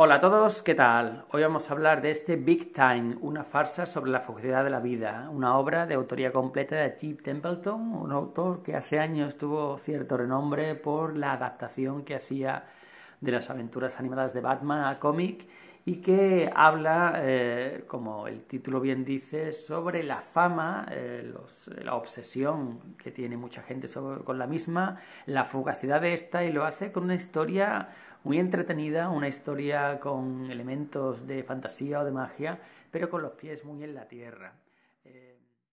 Hola a todos, ¿qué tal? Hoy vamos a hablar de este Big Time, una farsa sobre la fugacidad de la vida, una obra de autoría completa de Chip Templeton, un autor que hace años tuvo cierto renombre por la adaptación que hacía de las aventuras animadas de Batman a cómic y que habla, eh, como el título bien dice, sobre la fama, eh, la obsesión que tiene mucha gente con la misma, la fugacidad de esta y lo hace con una historia muy entretenida, una historia con elementos de fantasía o de magia, pero con los pies muy en la tierra. Eh,